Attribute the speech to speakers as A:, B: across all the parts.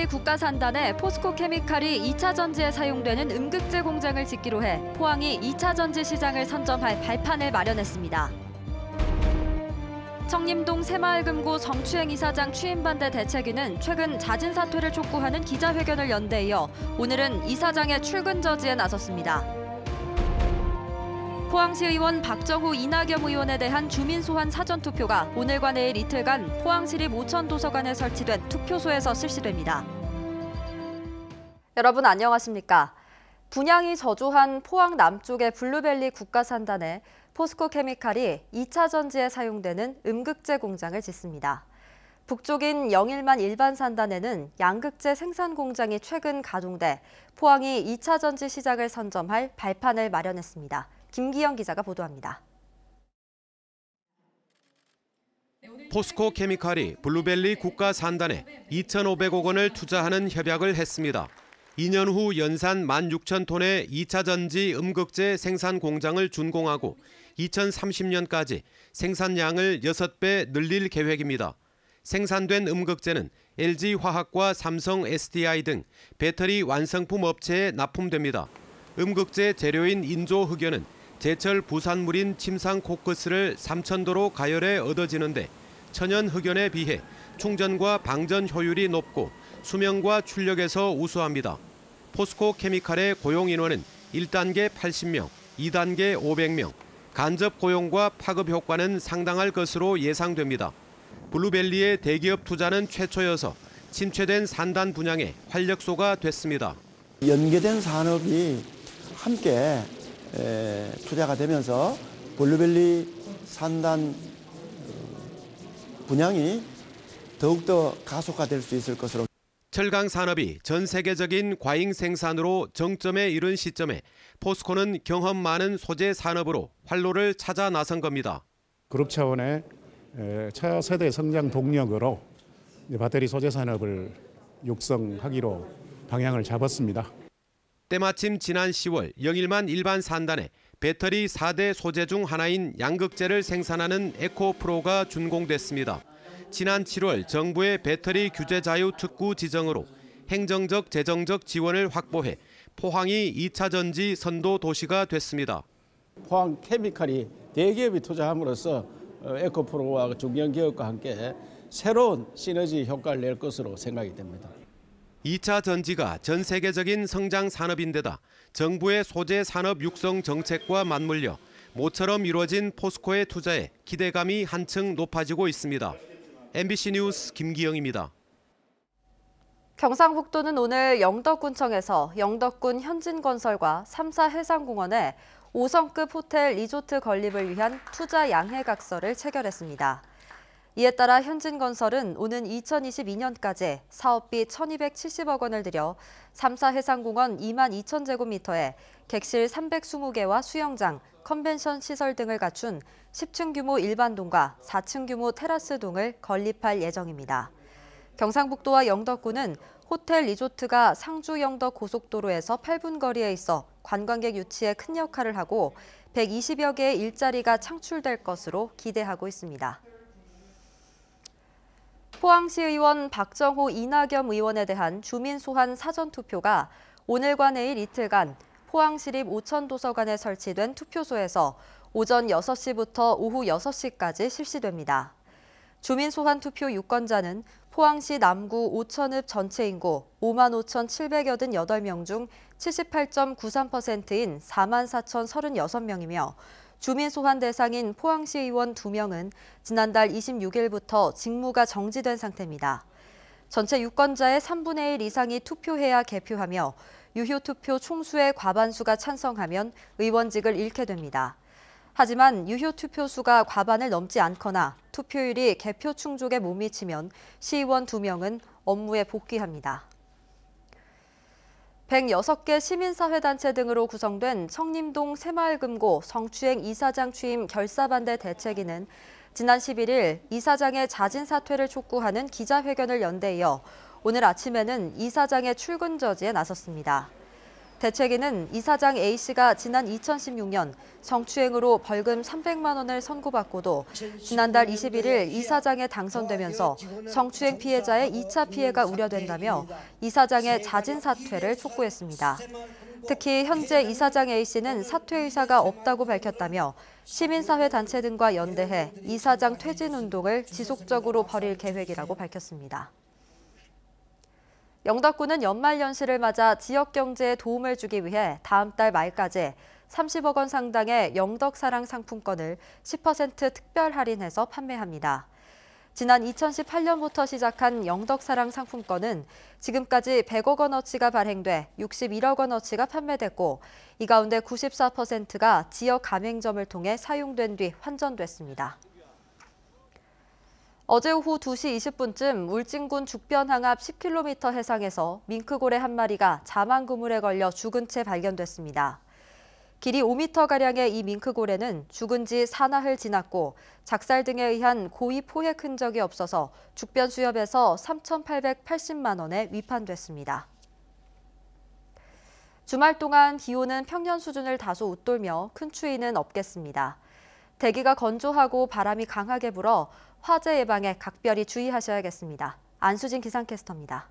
A: 산리 국가산단의 포스코 케미칼이 2차 전지에 사용되는 음극재 공장을 짓기로 해 포항이 2차 전지 시장을 선점할 발판을 마련했습니다. 청림동 새마을금고 정추행 이사장 취임반대 대책위는 최근 자진 사퇴를 촉구하는 기자회견을 연대이어 오늘은 이사장의 출근 저지에 나섰습니다. 포항시 의원 박정호 이낙연 의원에 대한 주민소환 사전투표가 오늘과 내일 이틀간 포항시립 5천도서관에 설치된 투표소에서 실시됩니다. 여러분 안녕하십니까. 분양이 저조한 포항 남쪽의 블루밸리 국가산단에 포스코 케미칼이 2차 전지에 사용되는 음극재 공장을 짓습니다. 북쪽인 영일만 일반산단에는 양극재 생산 공장이 최근 가동돼 포항이 2차 전지 시작을 선점할 발판을 마련했습니다. 김기영 기자가 보도합니다.
B: 포스코 케미칼이 블루벨리 국가 산단에 2,500억 원을 투자하는 협약을 했습니다. 2년 후 연산 16,000톤의 2차 전지 음극재 생산 공장을 준공하고 2030년까지 생산량을 6배 늘릴 계획입니다. 생산된 음극재는 LG화학과 삼성 SDI 등 배터리 완성품 업체에 납품됩니다. 음극재 재료인 인조 흑연은 제철 부산물인 침상 코크스를 3천도로 가열해 얻어지는데 천연 흑연에 비해 충전과 방전 효율이 높고 수명과 출력에서 우수합니다. 포스코 케미칼의 고용 인원은 1단계 80명, 2단계 500명, 간접 고용과 파급 효과는 상당할 것으로 예상됩니다. 블루벨리의 대기업 투자는 최초여서 침체된 산단 분양에 활력소가 됐습니다. 연계된 산업이 함께 에, 투자가 되면서 블루벨리 산단 어, 분양이 더욱더 가속화될 수 있을 것으로. 철강 산업이 전 세계적인 과잉 생산으로 정점에 이른 시점에 포스코는 경험 많은 소재 산업으로 활로를 찾아 나선 겁니다. 그룹 차원의 차세대 성장 동력으로 배터리 소재 산업을 육성하기로 방향을 잡았습니다. 때마침 지난 10월 영일만 일반 산단에 배터리 4대 소재 중 하나인 양극재를 생산하는 에코프로가 준공됐습니다. 지난 7월 정부의 배터리 규제 자유 특구 지정으로 행정적 재정적 지원을 확보해 포항이 2차 전지 선도 도시가 됐습니다. 포항 케미칼이 대기업이 네 투자함으로써 어, 에코프로와 중견기업과 함께 새로운 시너지 효과를 낼 것으로 생각이 됩니다. 2차 전지가 전 세계적인 성장 산업인데다 정부의 소재 산업 육성 정책과 맞물려 모처럼 이루어진 포스코의 투자에 기대감이 한층 높아지고 있습니다. MBC 뉴스 김기영입니다.
A: 경상북도는 오늘 영덕군청에서 영덕군 현진건설과 3사 해상공원에 5성급 호텔 리조트 건립을 위한 투자 양해각서를 체결했습니다. 이에 따라 현진건설은 오는 2022년까지 사업비 1,270억 원을 들여 3사 해상공원 2만 2천 제곱미터에 객실 320개와 수영장, 컨벤션 시설 등을 갖춘 10층 규모 일반동과 4층 규모 테라스동을 건립할 예정입니다. 경상북도와 영덕군은 호텔 리조트가 상주 영덕 고속도로에서 8분 거리에 있어 관광객 유치에 큰 역할을 하고 120여 개의 일자리가 창출될 것으로 기대하고 있습니다. 포항시 의원 박정호, 이낙겸 의원에 대한 주민 소환 사전 투표가 오늘과 내일 이틀간 포항시립 오천도서관에 설치된 투표소에서 오전 6시부터 오후 6시까지 실시됩니다. 주민 소환 투표 유권자는 포항시 남구 오천읍 전체 인구 5만 5,788명 중 78.93%인 4만 4,036명이며 주민 소환 대상인 포항시 의원 2명은 지난달 26일부터 직무가 정지된 상태입니다. 전체 유권자의 3분의 1 이상이 투표해야 개표하며 유효 투표 총수의 과반수가 찬성하면 의원직을 잃게 됩니다. 하지만 유효 투표수가 과반을 넘지 않거나 투표율이 개표 충족에 못 미치면 시의원 2명은 업무에 복귀합니다. 106개 시민사회단체 등으로 구성된 청림동 새마을금고 성추행 이사장 취임 결사반대 대책위는 지난 11일 이사장의 자진 사퇴를 촉구하는 기자회견을 연대이어 오늘 아침에는 이사장의 출근 저지에 나섰습니다. 대책위는 이사장 A씨가 지난 2016년 성추행으로 벌금 300만 원을 선고받고도 지난달 21일 이사장에 당선되면서 성추행 피해자의 2차 피해가 우려된다며 이사장의 자진 사퇴를 촉구했습니다. 특히 현재 이사장 A씨는 사퇴 의사가 없다고 밝혔다며 시민사회 단체 등과 연대해 이사장 퇴진 운동을 지속적으로 벌일 계획이라고 밝혔습니다. 영덕군은 연말 연시를 맞아 지역 경제에 도움을 주기 위해 다음 달 말까지 30억 원 상당의 영덕사랑 상품권을 10% 특별 할인해서 판매합니다. 지난 2018년부터 시작한 영덕사랑 상품권은 지금까지 100억 원어치가 발행돼 61억 원어치가 판매됐고 이 가운데 94%가 지역 가맹점을 통해 사용된 뒤 환전됐습니다. 어제 오후 2시 20분쯤 울진군 죽변항 앞 10km 해상에서 밍크고래 한 마리가 자만 그물에 걸려 죽은 채 발견됐습니다. 길이 5m가량의 이 밍크고래는 죽은 지 사나흘 지났고 작살 등에 의한 고의 포획 흔적이 없어서 죽변 수협에서 3,880만 원에 위판됐습니다. 주말 동안 기온은 평년 수준을 다소 웃돌며 큰 추위는 없겠습니다. 대기가 건조하고 바람이 강하게 불어 화재 예방에 각별히
C: 주의하셔야겠습니다. 안수진 기상캐스터입니다.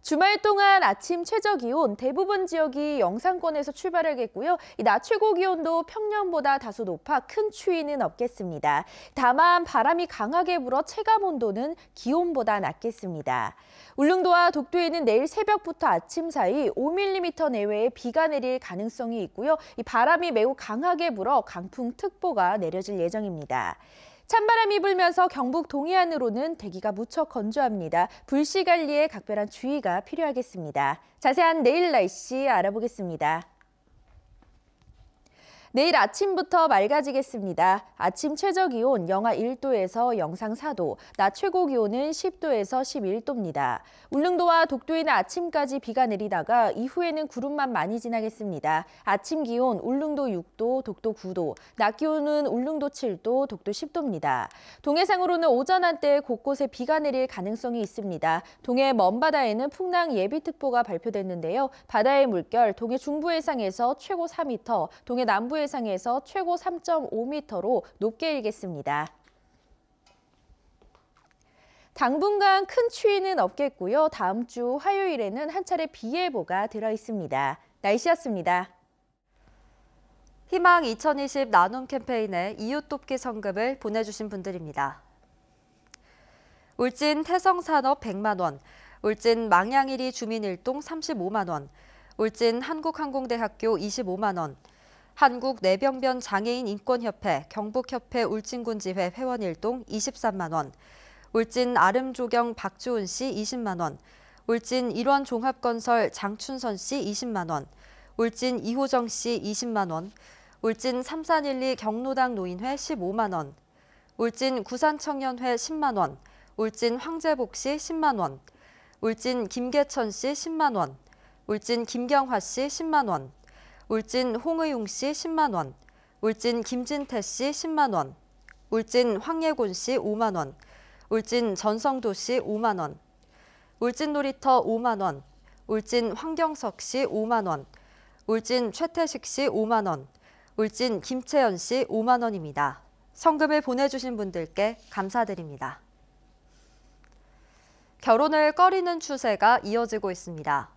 C: 주말 동안 아침 최저 기온 대부분 지역이 영상권에서 출발하겠고요. 이 낮 최고 기온도 평년보다 다소 높아 큰 추위는 없겠습니다. 다만 바람이 강하게 불어 체감 온도는 기온보다 낮겠습니다. 울릉도와 독도에는 내일 새벽부터 아침 사이 5mm 내외의 비가 내릴 가능성이 있고요. 이 바람이 매우 강하게 불어 강풍특보가 내려질 예정입니다. 찬바람이 불면서 경북 동해안으로는 대기가 무척 건조합니다. 불씨 관리에 각별한 주의가 필요하겠습니다. 자세한 내일 날씨 알아보겠습니다. 내일 아침부터 맑아지겠습니다. 아침 최저 기온 영하 1도에서 영상 4도, 낮 최고 기온은 10도에서 11도입니다. 울릉도와 독도에는 아침까지 비가 내리다가 이후에는 구름만 많이 지나겠습니다. 아침 기온 울릉도 6도, 독도 9도, 낮 기온은 울릉도 7도, 독도 10도입니다. 동해상으로는 오전 한때 곳곳에 비가 내릴 가능성이 있습니다. 동해 먼바다에는 풍랑 예비특보가 발표됐는데요. 바다의 물결 동해 중부 해상에서 최고 4m, 동해 남부 해상에서 최고 3.5m로 높게 일겠습니다. 당분간 큰 추위는 없겠고요. 다음 주 화요일에는 한 차례 비 예보가 들어 있습니다. 날씨였습니다. 희망 2020 나눔 캠페인에 이웃돕기 성금을 보내주신
A: 분들입니다. 울진 태성산업 100만 원, 울진 망양일이 주민일동 35만 원, 울진 한국항공대학교 25만 원, 한국 내병변 장애인 인권협회 경북협회 울진군 지회 회원 일동 23만 원, 울진 아름조경 박주은 씨 20만 원, 울진 일원종합건설 장춘선 씨 20만 원, 울진 이호정 씨 20만 원, 울진 3312 경로당 노인회 15만 원, 울진 구산청년회 10만 원, 울진 황재복 씨 10만 원, 울진 김계천 씨 10만 원, 울진 김경화 씨 10만 원, 울진 홍의용 씨 10만 원, 울진 김진태 씨 10만 원, 울진 황예곤 씨 5만 원, 울진 전성도 씨 5만 원, 울진 놀이터 5만 원, 울진 황경석 씨 5만 원, 울진 최태식 씨 5만 원, 울진 김채연 씨 5만 원입니다. 성금을 보내주신 분들께 감사드립니다. 결혼을 꺼리는 추세가 이어지고 있습니다.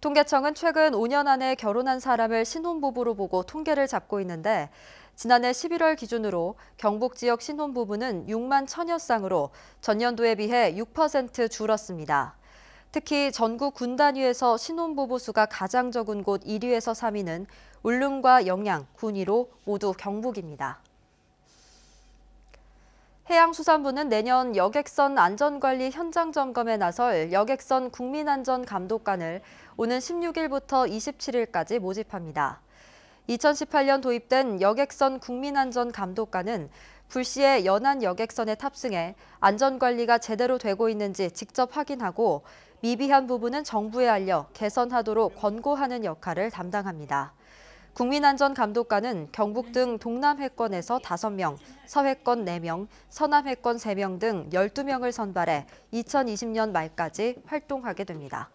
A: 통계청은 최근 5년 안에 결혼한 사람을 신혼부부로 보고 통계를 잡고 있는데 지난해 11월 기준으로 경북 지역 신혼부부는 6만 천여 쌍으로 전년도에 비해 6% 줄었습니다. 특히 전국 군 단위에서 신혼부부 수가 가장 적은 곳 1위에서 3위는 울릉과 영양, 군위로 모두 경북입니다. 해양수산부는 내년 여객선 안전관리 현장 점검에 나설 여객선 국민안전감독관을 오는 16일부터 27일까지 모집합니다. 2018년 도입된 여객선 국민안전감독관은 불시에 연안 여객선에 탑승해 안전관리가 제대로 되고 있는지 직접 확인하고 미비한 부분은 정부에 알려 개선하도록 권고하는 역할을 담당합니다. 국민안전감독관은 경북 등 동남 해권에서 5명, 서해권 4명, 서남 해권 3명 등 12명을 선발해 2020년 말까지 활동하게 됩니다.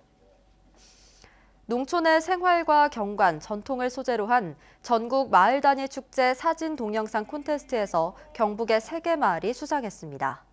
A: 농촌의 생활과 경관, 전통을 소재로 한 전국 마을 단위 축제 사진 동영상 콘테스트에서 경북의 세계 마을이 수상했습니다.